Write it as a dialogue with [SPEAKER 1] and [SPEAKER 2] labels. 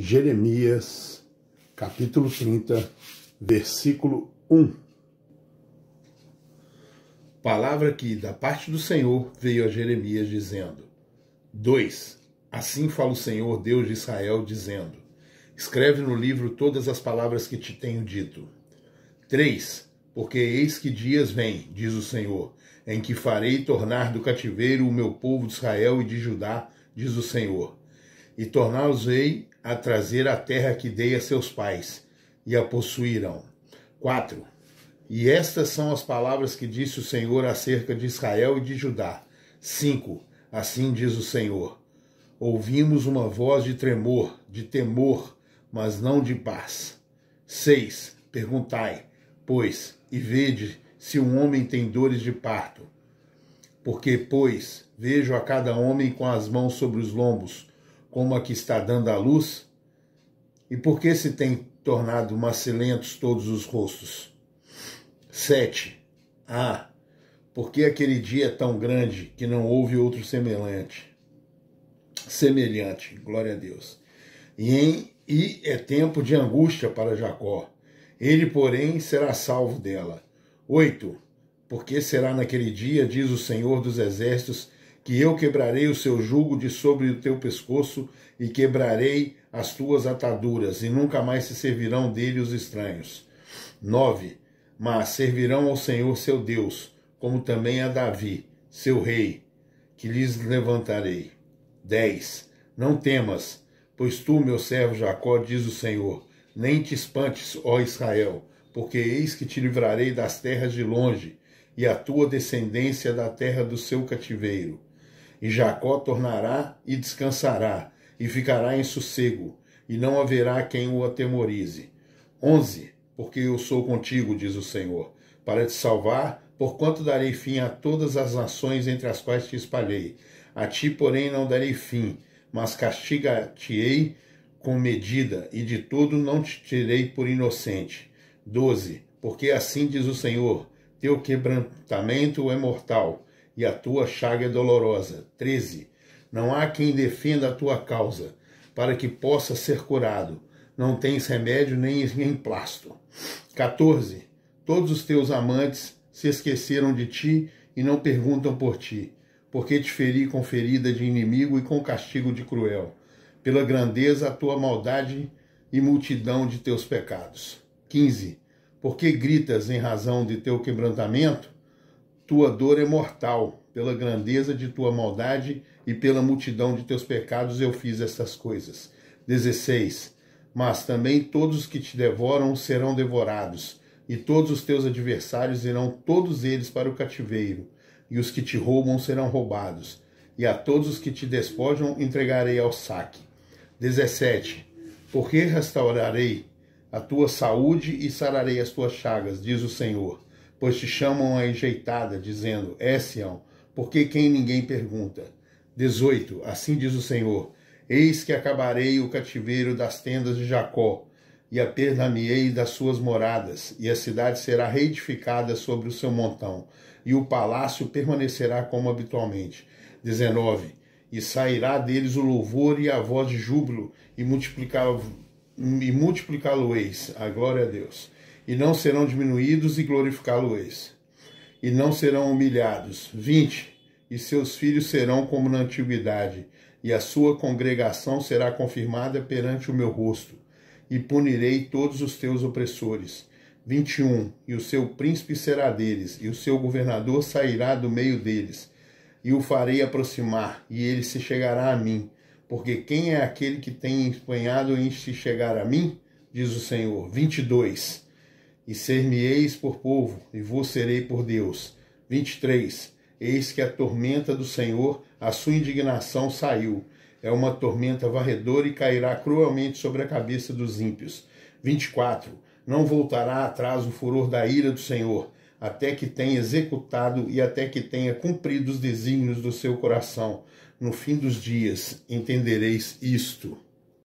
[SPEAKER 1] Jeremias, capítulo 30, versículo 1. Palavra que da parte do Senhor veio a Jeremias dizendo: 2. Assim fala o Senhor Deus de Israel, dizendo: Escreve no livro todas as palavras que te tenho dito. 3. Porque eis que dias vêm, diz o Senhor, em que farei tornar do cativeiro o meu povo de Israel e de Judá, diz o Senhor e torná-los-ei a trazer a terra que dei a seus pais, e a possuirão. 4. E estas são as palavras que disse o Senhor acerca de Israel e de Judá. 5. Assim diz o Senhor: Ouvimos uma voz de tremor, de temor, mas não de paz. 6. Perguntai, pois, e vede se um homem tem dores de parto. Porque, pois, vejo a cada homem com as mãos sobre os lombos, como a que está dando à luz? E por que se tem tornado macilentos todos os rostos? 7. Ah, por que aquele dia é tão grande que não houve outro semelhante? Semelhante, glória a Deus. E, em, e é tempo de angústia para Jacó. Ele, porém, será salvo dela. 8. Porque será naquele dia, diz o Senhor dos Exércitos, que eu quebrarei o seu jugo de sobre o teu pescoço e quebrarei as tuas ataduras, e nunca mais se servirão dele os estranhos. 9. Mas servirão ao Senhor seu Deus, como também a Davi, seu rei, que lhes levantarei. 10. Não temas, pois tu, meu servo Jacó, diz o Senhor, nem te espantes, ó Israel, porque eis que te livrarei das terras de longe, e a tua descendência da terra do seu cativeiro e Jacó tornará e descansará, e ficará em sossego, e não haverá quem o atemorize. 11. Porque eu sou contigo, diz o Senhor, para te salvar, porquanto darei fim a todas as nações entre as quais te espalhei. A ti, porém, não darei fim, mas castigar-te-ei com medida, e de todo não te tirei por inocente. 12. Porque assim diz o Senhor: teu quebrantamento é mortal e a tua chaga é dolorosa. 13. Não há quem defenda a tua causa, para que possa ser curado. Não tens remédio nem emplasto. 14. Todos os teus amantes se esqueceram de ti e não perguntam por ti, porque te feri com ferida de inimigo e com castigo de cruel, pela grandeza a tua maldade e multidão de teus pecados. 15. que gritas em razão de teu quebrantamento? tua dor é mortal, pela grandeza de tua maldade e pela multidão de teus pecados eu fiz estas coisas. 16. Mas também todos que te devoram serão devorados, e todos os teus adversários irão todos eles para o cativeiro, e os que te roubam serão roubados, e a todos os que te despojam entregarei ao saque. 17. Porque restaurarei a tua saúde e sararei as tuas chagas, diz o Senhor pois te chamam a enjeitada, dizendo: É Sião, porque quem ninguém pergunta. 18. Assim diz o Senhor: Eis que acabarei o cativeiro das tendas de Jacó, e a perda-me-ei das suas moradas, e a cidade será reedificada sobre o seu montão, e o palácio permanecerá como habitualmente. 19. E sairá deles o louvor e a voz de júbilo, e multiplicá-lo-eis. A glória a Deus e não serão diminuídos, e glorificá-lo-eis. E não serão humilhados. 20. E seus filhos serão como na antiguidade, e a sua congregação será confirmada perante o meu rosto, e punirei todos os teus opressores. 21. E o seu príncipe será deles, e o seu governador sairá do meio deles, e o farei aproximar, e ele se chegará a mim. Porque quem é aquele que tem empenhado em se chegar a mim? Diz o Senhor. 22 e ser-me-eis por povo, e vos serei por Deus. 23. Eis que a tormenta do Senhor, a sua indignação saiu. É uma tormenta varredora e cairá cruelmente sobre a cabeça dos ímpios. 24. Não voltará atrás o furor da ira do Senhor, até que tenha executado e até que tenha cumprido os desígnios do seu coração. No fim dos dias entendereis isto.